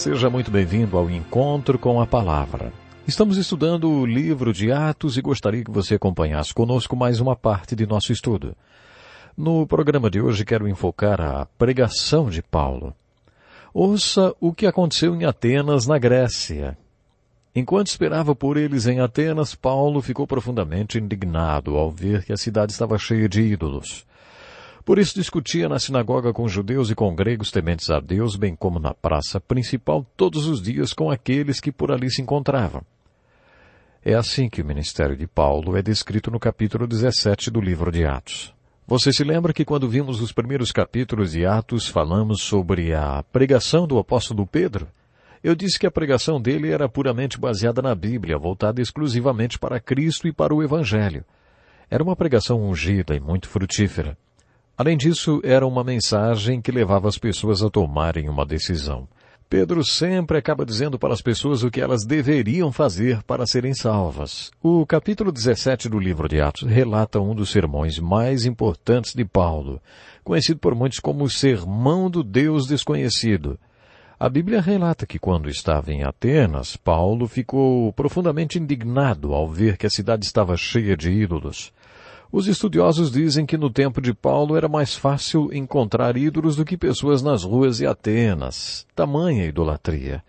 Seja muito bem-vindo ao Encontro com a Palavra. Estamos estudando o livro de Atos e gostaria que você acompanhasse conosco mais uma parte de nosso estudo. No programa de hoje quero enfocar a pregação de Paulo. Ouça o que aconteceu em Atenas, na Grécia. Enquanto esperava por eles em Atenas, Paulo ficou profundamente indignado ao ver que a cidade estava cheia de ídolos. Por isso discutia na sinagoga com judeus e com gregos tementes a Deus, bem como na praça principal, todos os dias com aqueles que por ali se encontravam. É assim que o ministério de Paulo é descrito no capítulo 17 do livro de Atos. Você se lembra que quando vimos os primeiros capítulos de Atos falamos sobre a pregação do apóstolo Pedro? Eu disse que a pregação dele era puramente baseada na Bíblia, voltada exclusivamente para Cristo e para o Evangelho. Era uma pregação ungida e muito frutífera. Além disso, era uma mensagem que levava as pessoas a tomarem uma decisão. Pedro sempre acaba dizendo para as pessoas o que elas deveriam fazer para serem salvas. O capítulo 17 do livro de Atos relata um dos sermões mais importantes de Paulo, conhecido por muitos como o Sermão do Deus Desconhecido. A Bíblia relata que quando estava em Atenas, Paulo ficou profundamente indignado ao ver que a cidade estava cheia de ídolos. Os estudiosos dizem que no tempo de Paulo era mais fácil encontrar ídolos do que pessoas nas ruas de Atenas. Tamanha idolatria.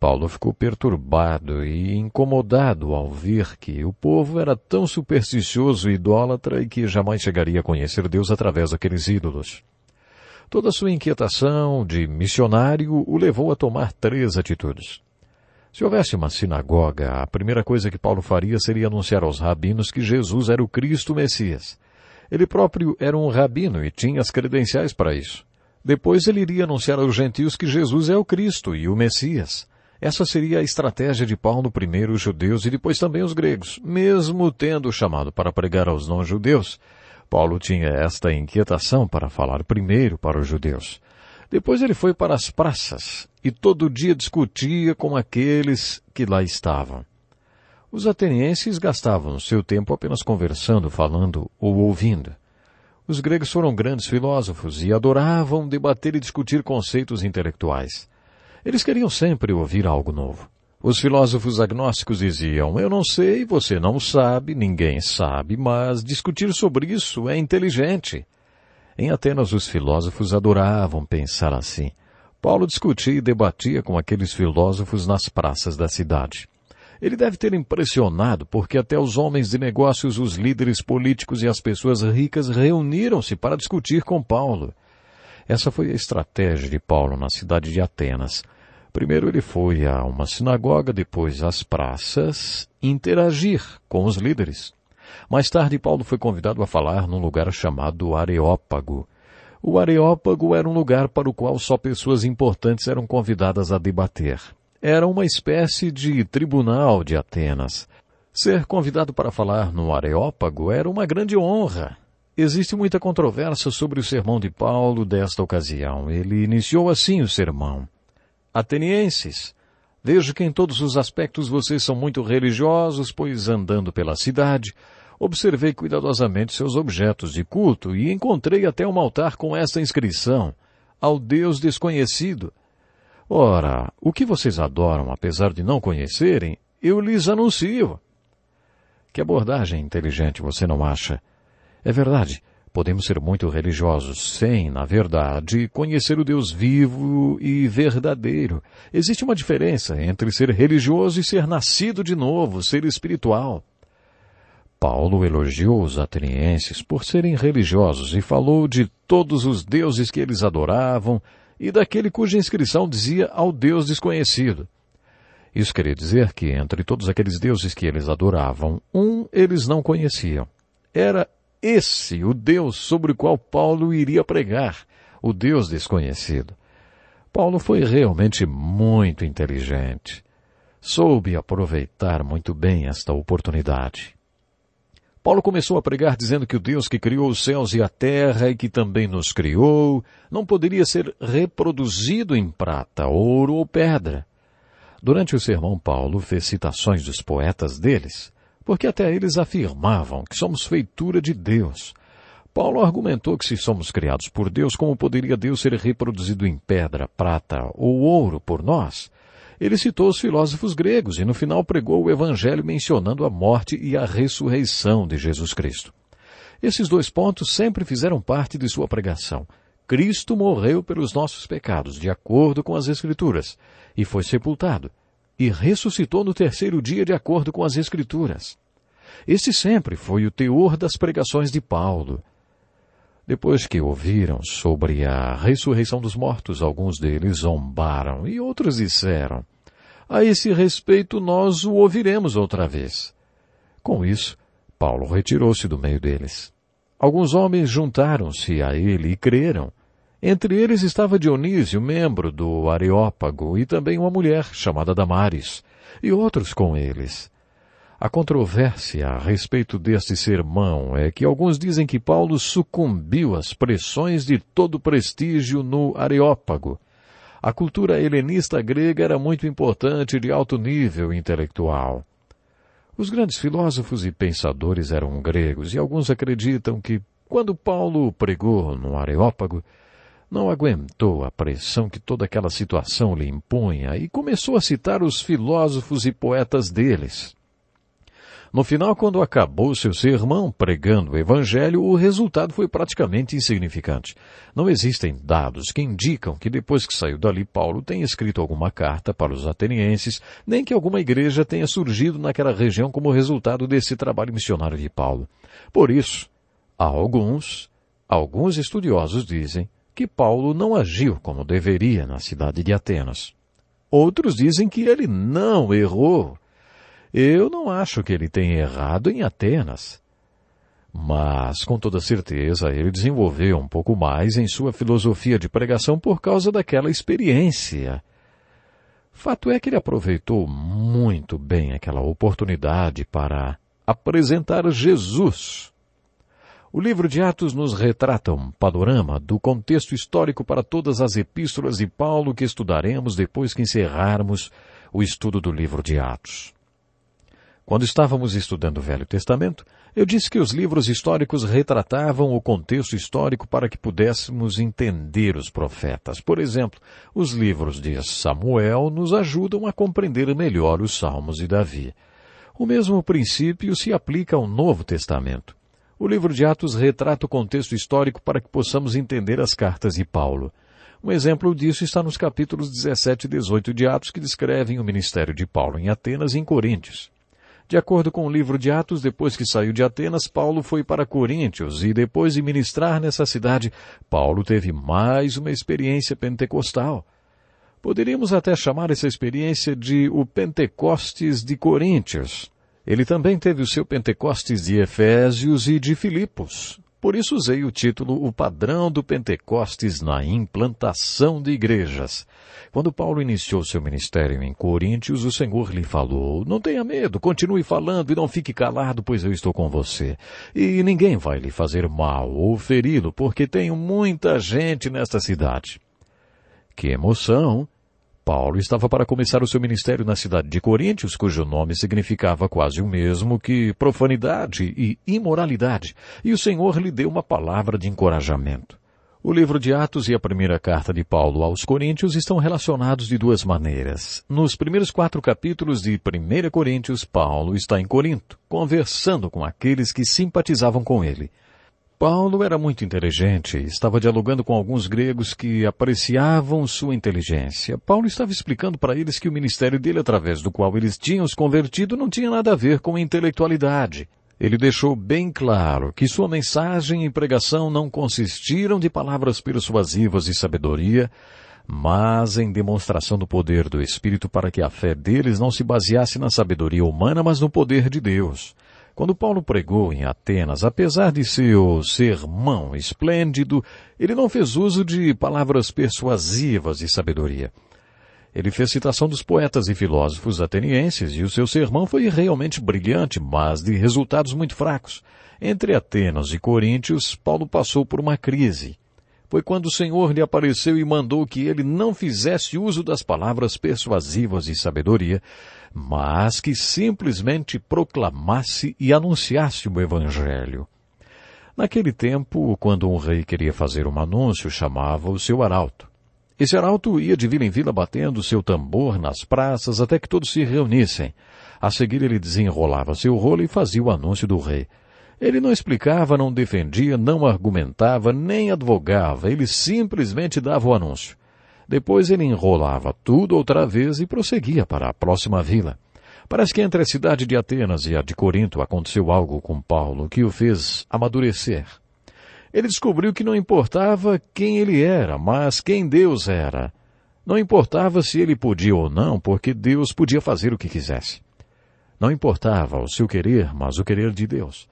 Paulo ficou perturbado e incomodado ao ver que o povo era tão supersticioso e idólatra e que jamais chegaria a conhecer Deus através daqueles ídolos. Toda sua inquietação de missionário o levou a tomar três atitudes. Se houvesse uma sinagoga, a primeira coisa que Paulo faria seria anunciar aos rabinos que Jesus era o Cristo Messias. Ele próprio era um rabino e tinha as credenciais para isso. Depois ele iria anunciar aos gentios que Jesus é o Cristo e o Messias. Essa seria a estratégia de Paulo primeiro os judeus e depois também os gregos, mesmo tendo chamado para pregar aos não-judeus. Paulo tinha esta inquietação para falar primeiro para os judeus. Depois ele foi para as praças e todo dia discutia com aqueles que lá estavam. Os atenienses gastavam seu tempo apenas conversando, falando ou ouvindo. Os gregos foram grandes filósofos e adoravam debater e discutir conceitos intelectuais. Eles queriam sempre ouvir algo novo. Os filósofos agnósticos diziam: Eu não sei, você não sabe, ninguém sabe, mas discutir sobre isso é inteligente. Em Atenas, os filósofos adoravam pensar assim. Paulo discutia e debatia com aqueles filósofos nas praças da cidade. Ele deve ter impressionado porque até os homens de negócios, os líderes políticos e as pessoas ricas reuniram-se para discutir com Paulo. Essa foi a estratégia de Paulo na cidade de Atenas. Primeiro ele foi a uma sinagoga, depois às praças, interagir com os líderes. Mais tarde, Paulo foi convidado a falar num lugar chamado Areópago. O Areópago era um lugar para o qual só pessoas importantes eram convidadas a debater. Era uma espécie de tribunal de Atenas. Ser convidado para falar no Areópago era uma grande honra. Existe muita controvérsia sobre o sermão de Paulo desta ocasião. Ele iniciou assim o sermão: Atenienses, Vejo que em todos os aspectos vocês são muito religiosos, pois andando pela cidade, observei cuidadosamente seus objetos de culto e encontrei até um altar com esta inscrição: Ao Deus Desconhecido. Ora, o que vocês adoram, apesar de não conhecerem, eu lhes anuncio. Que abordagem inteligente você não acha? É verdade podemos ser muito religiosos sem, na verdade, conhecer o Deus vivo e verdadeiro. Existe uma diferença entre ser religioso e ser nascido de novo, ser espiritual. Paulo elogiou os atenienses por serem religiosos e falou de todos os deuses que eles adoravam e daquele cuja inscrição dizia ao Deus desconhecido. Isso queria dizer que, entre todos aqueles deuses que eles adoravam, um eles não conheciam. Era esse, o Deus sobre o qual Paulo iria pregar, o Deus desconhecido. Paulo foi realmente muito inteligente. Soube aproveitar muito bem esta oportunidade. Paulo começou a pregar dizendo que o Deus que criou os céus e a terra e que também nos criou não poderia ser reproduzido em prata, ouro ou pedra. Durante o sermão, Paulo fez citações dos poetas deles, porque até eles afirmavam que somos feitura de Deus. Paulo argumentou que se somos criados por Deus, como poderia Deus ser reproduzido em pedra, prata ou ouro por nós? Ele citou os filósofos gregos e no final pregou o evangelho mencionando a morte e a ressurreição de Jesus Cristo. Esses dois pontos sempre fizeram parte de sua pregação. Cristo morreu pelos nossos pecados, de acordo com as Escrituras, e foi sepultado e ressuscitou no terceiro dia de acordo com as Escrituras. Este sempre foi o teor das pregações de Paulo. Depois que ouviram sobre a ressurreição dos mortos, alguns deles zombaram e outros disseram: A esse respeito nós o ouviremos outra vez. Com isso, Paulo retirou-se do meio deles. Alguns homens juntaram-se a ele e creram, entre eles estava Dionísio, membro do Areópago, e também uma mulher chamada Damares, e outros com eles. A controvérsia a respeito deste sermão é que alguns dizem que Paulo sucumbiu às pressões de todo prestígio no Areópago. A cultura helenista grega era muito importante de alto nível intelectual. Os grandes filósofos e pensadores eram gregos e alguns acreditam que, quando Paulo pregou no Areópago, não aguentou a pressão que toda aquela situação lhe impunha e começou a citar os filósofos e poetas deles. No final, quando acabou seu sermão pregando o Evangelho, o resultado foi praticamente insignificante. Não existem dados que indicam que depois que saiu dali, Paulo tenha escrito alguma carta para os atenienses, nem que alguma igreja tenha surgido naquela região como resultado desse trabalho missionário de Paulo. Por isso, há alguns, alguns estudiosos dizem que Paulo não agiu como deveria na cidade de Atenas. Outros dizem que ele não errou. Eu não acho que ele tenha errado em Atenas. Mas, com toda certeza, ele desenvolveu um pouco mais em sua filosofia de pregação por causa daquela experiência. Fato é que ele aproveitou muito bem aquela oportunidade para apresentar Jesus o livro de Atos nos retrata um panorama do contexto histórico para todas as epístolas de Paulo que estudaremos depois que encerrarmos o estudo do livro de Atos. Quando estávamos estudando o Velho Testamento, eu disse que os livros históricos retratavam o contexto histórico para que pudéssemos entender os profetas. Por exemplo, os livros de Samuel nos ajudam a compreender melhor os Salmos de Davi. O mesmo princípio se aplica ao Novo Testamento. O livro de Atos retrata o contexto histórico para que possamos entender as cartas de Paulo. Um exemplo disso está nos capítulos 17 e 18 de Atos, que descrevem o ministério de Paulo em Atenas e em Coríntios. De acordo com o livro de Atos, depois que saiu de Atenas, Paulo foi para Coríntios e depois de ministrar nessa cidade, Paulo teve mais uma experiência pentecostal. Poderíamos até chamar essa experiência de o Pentecostes de Coríntios. Ele também teve o seu Pentecostes de Efésios e de Filipos. Por isso usei o título O Padrão do Pentecostes na Implantação de Igrejas. Quando Paulo iniciou seu ministério em Coríntios, o Senhor lhe falou: Não tenha medo, continue falando e não fique calado, pois eu estou com você. E ninguém vai lhe fazer mal ou feri-lo, porque tenho muita gente nesta cidade. Que emoção! Paulo estava para começar o seu ministério na cidade de Coríntios, cujo nome significava quase o mesmo que profanidade e imoralidade, e o Senhor lhe deu uma palavra de encorajamento. O livro de Atos e a primeira carta de Paulo aos Coríntios estão relacionados de duas maneiras. Nos primeiros quatro capítulos de 1 Coríntios, Paulo está em Corinto, conversando com aqueles que simpatizavam com ele. Paulo era muito inteligente, estava dialogando com alguns gregos que apreciavam sua inteligência. Paulo estava explicando para eles que o ministério dele, através do qual eles tinham se convertido, não tinha nada a ver com a intelectualidade. Ele deixou bem claro que sua mensagem e pregação não consistiram de palavras persuasivas e sabedoria, mas em demonstração do poder do Espírito para que a fé deles não se baseasse na sabedoria humana, mas no poder de Deus. Quando Paulo pregou em Atenas, apesar de seu sermão esplêndido, ele não fez uso de palavras persuasivas e sabedoria. Ele fez citação dos poetas e filósofos atenienses e o seu sermão foi realmente brilhante, mas de resultados muito fracos. Entre Atenas e Coríntios, Paulo passou por uma crise foi quando o Senhor lhe apareceu e mandou que ele não fizesse uso das palavras persuasivas e sabedoria, mas que simplesmente proclamasse e anunciasse o Evangelho. Naquele tempo, quando um rei queria fazer um anúncio, chamava o seu arauto. Esse arauto ia de vila em vila batendo seu tambor nas praças até que todos se reunissem. A seguir ele desenrolava seu rolo e fazia o anúncio do rei. Ele não explicava, não defendia, não argumentava, nem advogava, ele simplesmente dava o anúncio. Depois ele enrolava tudo outra vez e prosseguia para a próxima vila. Parece que entre a cidade de Atenas e a de Corinto aconteceu algo com Paulo que o fez amadurecer. Ele descobriu que não importava quem ele era, mas quem Deus era. Não importava se ele podia ou não, porque Deus podia fazer o que quisesse. Não importava o seu querer, mas o querer de Deus.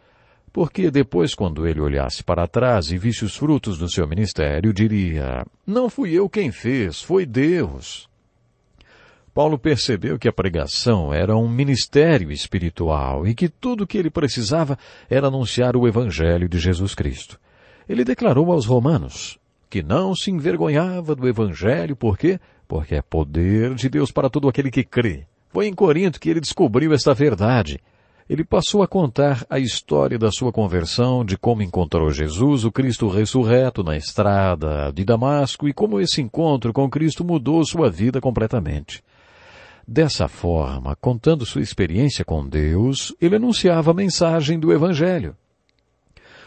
Porque depois, quando ele olhasse para trás e visse os frutos do seu ministério, diria: Não fui eu quem fez, foi Deus. Paulo percebeu que a pregação era um ministério espiritual e que tudo o que ele precisava era anunciar o Evangelho de Jesus Cristo. Ele declarou aos Romanos que não se envergonhava do Evangelho, por quê? Porque é poder de Deus para todo aquele que crê. Foi em Corinto que ele descobriu esta verdade ele passou a contar a história da sua conversão, de como encontrou Jesus, o Cristo ressurreto, na estrada de Damasco e como esse encontro com Cristo mudou sua vida completamente. Dessa forma, contando sua experiência com Deus, ele anunciava a mensagem do Evangelho.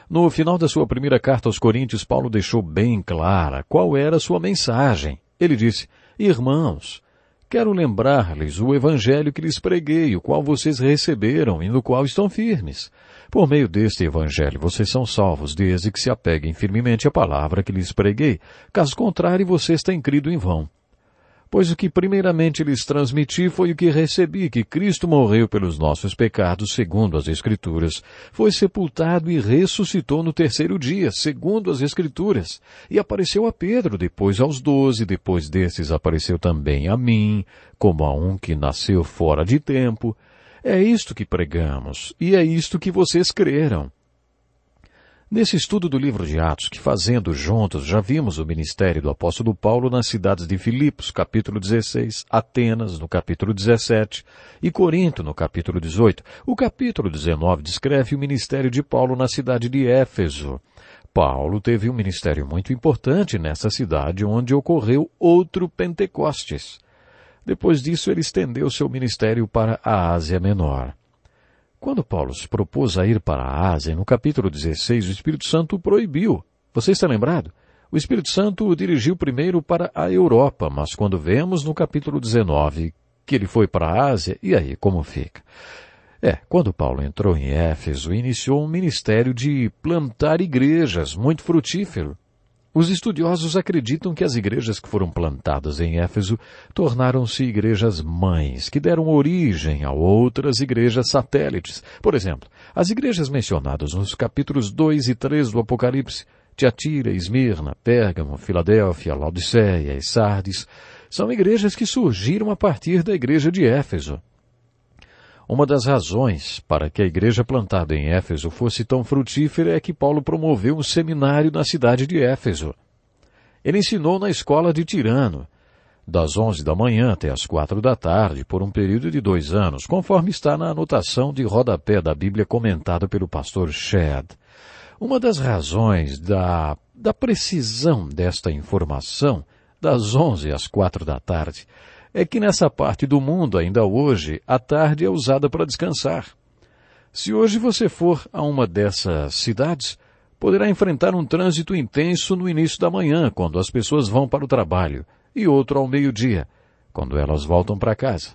No final da sua primeira carta aos Coríntios, Paulo deixou bem clara qual era sua mensagem. Ele disse: Irmãos, Quero lembrar-lhes o evangelho que lhes preguei, o qual vocês receberam e no qual estão firmes. Por meio deste evangelho vocês são salvos, desde que se apeguem firmemente à palavra que lhes preguei. Caso contrário, vocês têm crido em vão. Pois o que primeiramente lhes transmiti foi o que recebi, que Cristo morreu pelos nossos pecados, segundo as Escrituras, foi sepultado e ressuscitou no terceiro dia, segundo as Escrituras, e apareceu a Pedro, depois aos doze, depois desses apareceu também a mim, como a um que nasceu fora de tempo. É isto que pregamos, e é isto que vocês creram. Nesse estudo do livro de Atos que fazendo juntos já vimos o ministério do apóstolo Paulo nas cidades de Filipos, capítulo 16, Atenas, no capítulo 17, e Corinto, no capítulo 18. O capítulo 19 descreve o ministério de Paulo na cidade de Éfeso. Paulo teve um ministério muito importante nessa cidade onde ocorreu outro Pentecostes. Depois disso, ele estendeu seu ministério para a Ásia Menor. Quando Paulo se propôs a ir para a Ásia, no capítulo 16, o Espírito Santo o proibiu. Você está lembrado? O Espírito Santo o dirigiu primeiro para a Europa, mas quando vemos no capítulo 19 que ele foi para a Ásia, e aí como fica? É, quando Paulo entrou em Éfeso, iniciou um ministério de plantar igrejas muito frutífero. Os estudiosos acreditam que as igrejas que foram plantadas em Éfeso tornaram-se igrejas mães, que deram origem a outras igrejas satélites. Por exemplo, as igrejas mencionadas nos capítulos 2 e 3 do Apocalipse, Tiatira, Esmirna, Pérgamo, Filadélfia, Laodiceia e Sardes, são igrejas que surgiram a partir da igreja de Éfeso. Uma das razões para que a igreja plantada em Éfeso fosse tão frutífera é que Paulo promoveu um seminário na cidade de Éfeso. Ele ensinou na escola de Tirano, das onze da manhã até as quatro da tarde, por um período de dois anos, conforme está na anotação de rodapé da Bíblia comentada pelo pastor Shed. Uma das razões da, da precisão desta informação, das onze às quatro da tarde, é que nessa parte do mundo, ainda hoje, a tarde é usada para descansar. Se hoje você for a uma dessas cidades, poderá enfrentar um trânsito intenso no início da manhã, quando as pessoas vão para o trabalho, e outro ao meio-dia, quando elas voltam para casa.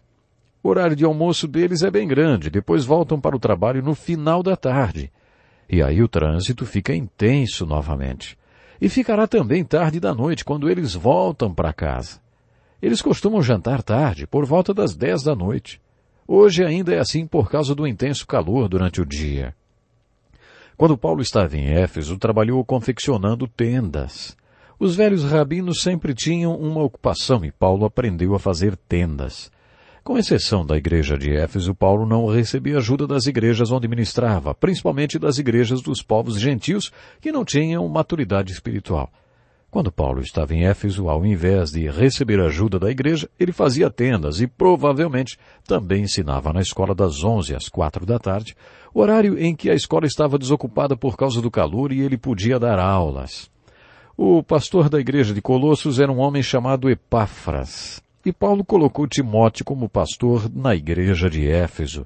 O horário de almoço deles é bem grande, depois voltam para o trabalho no final da tarde. E aí o trânsito fica intenso novamente. E ficará também tarde da noite, quando eles voltam para casa. Eles costumam jantar tarde, por volta das dez da noite. Hoje ainda é assim por causa do intenso calor durante o dia. Quando Paulo estava em Éfeso, trabalhou confeccionando tendas. Os velhos rabinos sempre tinham uma ocupação e Paulo aprendeu a fazer tendas. Com exceção da igreja de Éfeso, Paulo não recebia ajuda das igrejas onde ministrava, principalmente das igrejas dos povos gentios que não tinham maturidade espiritual. Quando Paulo estava em Éfeso, ao invés de receber ajuda da igreja, ele fazia tendas e provavelmente também ensinava na escola das 11 às 4 da tarde, horário em que a escola estava desocupada por causa do calor e ele podia dar aulas. O pastor da igreja de Colossos era um homem chamado Epáfras, e Paulo colocou Timóteo como pastor na igreja de Éfeso.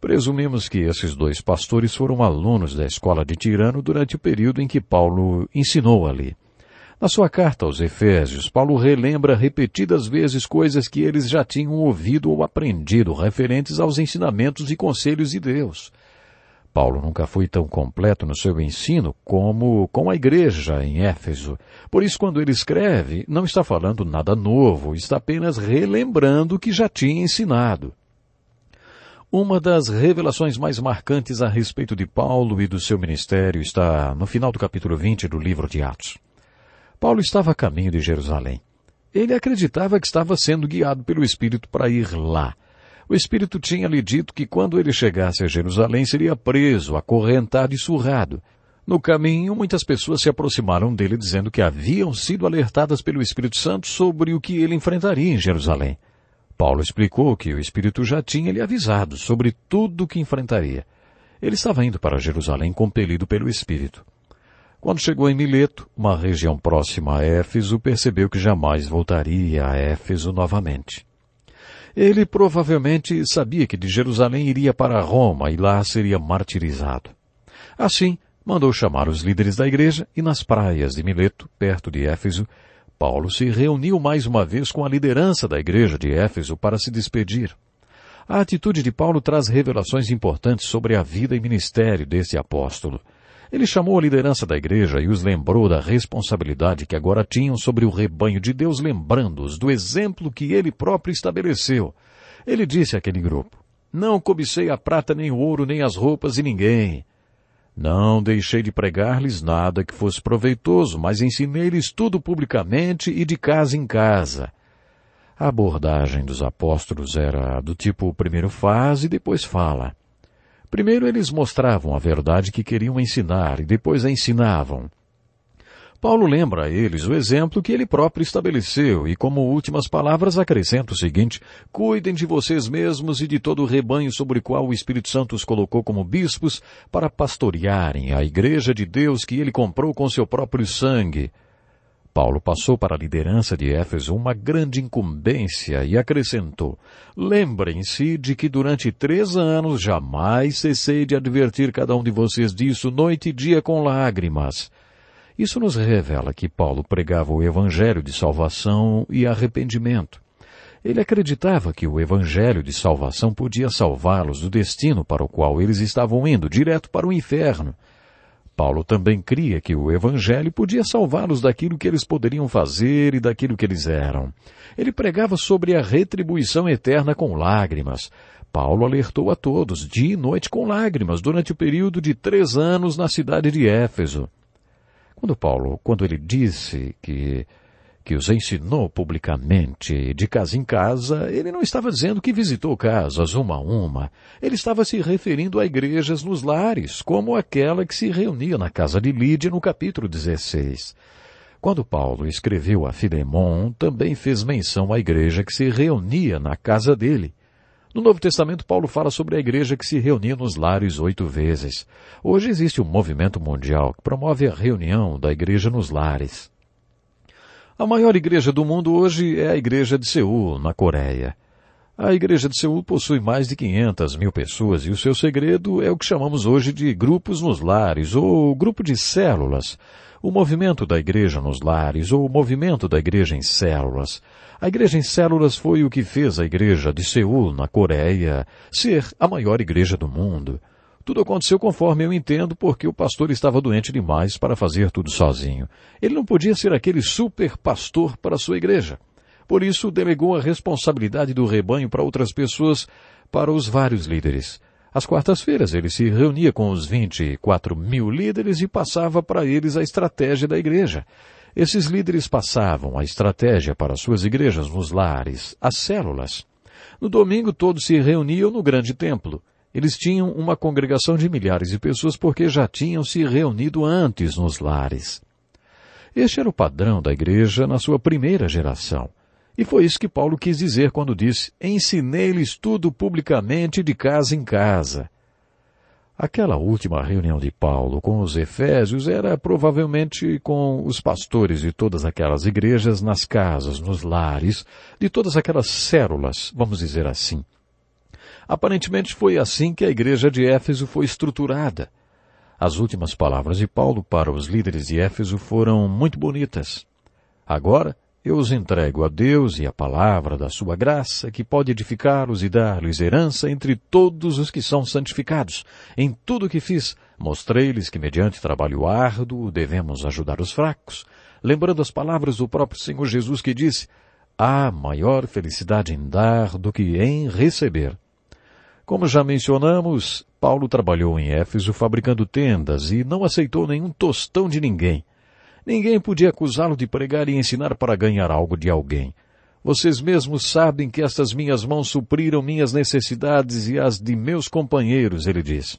Presumimos que esses dois pastores foram alunos da escola de Tirano durante o período em que Paulo ensinou ali. Na sua carta aos Efésios, Paulo relembra repetidas vezes coisas que eles já tinham ouvido ou aprendido referentes aos ensinamentos e conselhos de Deus. Paulo nunca foi tão completo no seu ensino como com a igreja em Éfeso. Por isso, quando ele escreve, não está falando nada novo, está apenas relembrando o que já tinha ensinado. Uma das revelações mais marcantes a respeito de Paulo e do seu ministério está no final do capítulo 20 do livro de Atos. Paulo estava a caminho de Jerusalém. Ele acreditava que estava sendo guiado pelo Espírito para ir lá. O Espírito tinha lhe dito que quando ele chegasse a Jerusalém seria preso, acorrentado e surrado. No caminho, muitas pessoas se aproximaram dele dizendo que haviam sido alertadas pelo Espírito Santo sobre o que ele enfrentaria em Jerusalém. Paulo explicou que o Espírito já tinha lhe avisado sobre tudo o que enfrentaria. Ele estava indo para Jerusalém compelido pelo Espírito. Quando chegou em Mileto, uma região próxima a Éfeso, percebeu que jamais voltaria a Éfeso novamente. Ele provavelmente sabia que de Jerusalém iria para Roma e lá seria martirizado. Assim, mandou chamar os líderes da igreja e nas praias de Mileto, perto de Éfeso, Paulo se reuniu mais uma vez com a liderança da igreja de Éfeso para se despedir. A atitude de Paulo traz revelações importantes sobre a vida e ministério desse apóstolo. Ele chamou a liderança da igreja e os lembrou da responsabilidade que agora tinham sobre o rebanho de Deus, lembrando-os do exemplo que ele próprio estabeleceu. Ele disse àquele grupo: Não cobicei a prata, nem o ouro, nem as roupas de ninguém. Não deixei de pregar-lhes nada que fosse proveitoso, mas ensinei-lhes tudo publicamente e de casa em casa. A abordagem dos apóstolos era do tipo primeiro faz e depois fala. Primeiro eles mostravam a verdade que queriam ensinar e depois a ensinavam. Paulo lembra a eles o exemplo que ele próprio estabeleceu e, como últimas palavras, acrescenta o seguinte: Cuidem de vocês mesmos e de todo o rebanho sobre o qual o Espírito Santo os colocou como bispos para pastorearem a igreja de Deus que ele comprou com seu próprio sangue. Paulo passou para a liderança de Éfeso uma grande incumbência e acrescentou: Lembrem-se de que durante três anos jamais cessei de advertir cada um de vocês disso noite e dia com lágrimas. Isso nos revela que Paulo pregava o evangelho de salvação e arrependimento. Ele acreditava que o evangelho de salvação podia salvá-los do destino para o qual eles estavam indo, direto para o inferno, Paulo também cria que o Evangelho podia salvá-los daquilo que eles poderiam fazer e daquilo que eles eram. Ele pregava sobre a retribuição eterna com lágrimas. Paulo alertou a todos, dia e noite com lágrimas, durante o período de três anos na cidade de Éfeso. Quando Paulo, quando ele disse que que os ensinou publicamente de casa em casa, ele não estava dizendo que visitou casas uma a uma. Ele estava se referindo a igrejas nos lares, como aquela que se reunia na casa de Lídia no capítulo 16. Quando Paulo escreveu a Filemon, também fez menção à igreja que se reunia na casa dele. No Novo Testamento, Paulo fala sobre a igreja que se reunia nos lares oito vezes. Hoje existe um movimento mundial que promove a reunião da igreja nos lares. A maior igreja do mundo hoje é a Igreja de Seul, na Coreia. A Igreja de Seul possui mais de 500 mil pessoas e o seu segredo é o que chamamos hoje de grupos nos lares ou grupo de células. O movimento da Igreja nos lares ou o movimento da Igreja em células. A Igreja em células foi o que fez a Igreja de Seul, na Coreia, ser a maior igreja do mundo. Tudo aconteceu conforme eu entendo, porque o pastor estava doente demais para fazer tudo sozinho. Ele não podia ser aquele super pastor para a sua igreja. Por isso, delegou a responsabilidade do rebanho para outras pessoas, para os vários líderes. Às quartas-feiras, ele se reunia com os 24 mil líderes e passava para eles a estratégia da igreja. Esses líderes passavam a estratégia para suas igrejas nos lares, as células. No domingo, todos se reuniam no grande templo. Eles tinham uma congregação de milhares de pessoas porque já tinham se reunido antes nos lares. Este era o padrão da igreja na sua primeira geração. E foi isso que Paulo quis dizer quando disse: Ensinei-lhes tudo publicamente de casa em casa. Aquela última reunião de Paulo com os Efésios era provavelmente com os pastores de todas aquelas igrejas nas casas, nos lares, de todas aquelas células, vamos dizer assim. Aparentemente foi assim que a igreja de Éfeso foi estruturada. As últimas palavras de Paulo para os líderes de Éfeso foram muito bonitas. Agora eu os entrego a Deus e a palavra da sua graça, que pode edificá-los e dar-lhes herança entre todos os que são santificados. Em tudo o que fiz, mostrei-lhes que, mediante trabalho árduo, devemos ajudar os fracos, lembrando as palavras do próprio Senhor Jesus que disse: Há maior felicidade em dar do que em receber. Como já mencionamos, Paulo trabalhou em Éfeso fabricando tendas e não aceitou nenhum tostão de ninguém. Ninguém podia acusá-lo de pregar e ensinar para ganhar algo de alguém. Vocês mesmos sabem que estas minhas mãos supriram minhas necessidades e as de meus companheiros, ele diz.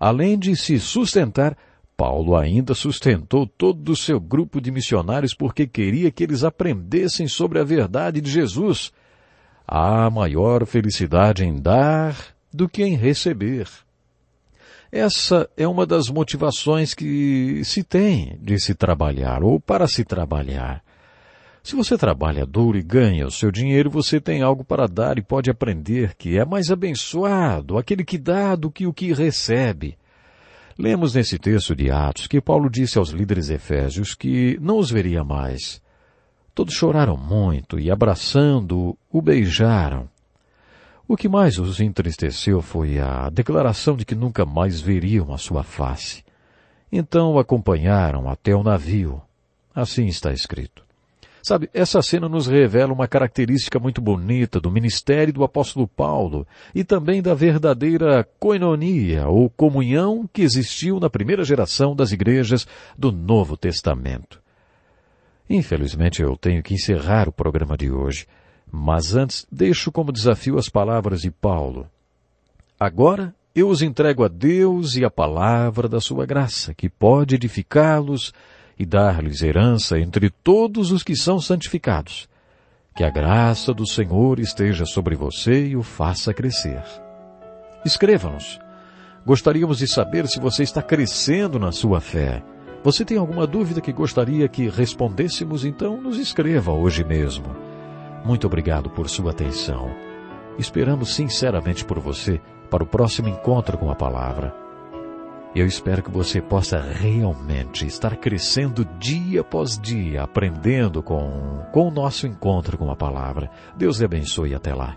Além de se sustentar, Paulo ainda sustentou todo o seu grupo de missionários porque queria que eles aprendessem sobre a verdade de Jesus Há maior felicidade em dar do que em receber. Essa é uma das motivações que se tem de se trabalhar ou para se trabalhar. Se você trabalha duro e ganha o seu dinheiro, você tem algo para dar e pode aprender que é mais abençoado aquele que dá do que o que recebe. Lemos nesse texto de Atos que Paulo disse aos líderes efésios que não os veria mais, Todos choraram muito e, abraçando-o, o beijaram. O que mais os entristeceu foi a declaração de que nunca mais veriam a sua face. Então o acompanharam até o navio. Assim está escrito. Sabe, essa cena nos revela uma característica muito bonita do ministério do apóstolo Paulo e também da verdadeira coinonia ou comunhão que existiu na primeira geração das igrejas do Novo Testamento. Infelizmente eu tenho que encerrar o programa de hoje, mas antes deixo como desafio as palavras de Paulo. Agora eu os entrego a Deus e a palavra da sua graça, que pode edificá-los e dar-lhes herança entre todos os que são santificados. Que a graça do Senhor esteja sobre você e o faça crescer. Escreva-nos. Gostaríamos de saber se você está crescendo na sua fé. Você tem alguma dúvida que gostaria que respondêssemos? Então nos escreva hoje mesmo. Muito obrigado por sua atenção. Esperamos sinceramente por você para o próximo encontro com a palavra. Eu espero que você possa realmente estar crescendo dia após dia, aprendendo com, com o nosso encontro com a palavra. Deus lhe abençoe até lá.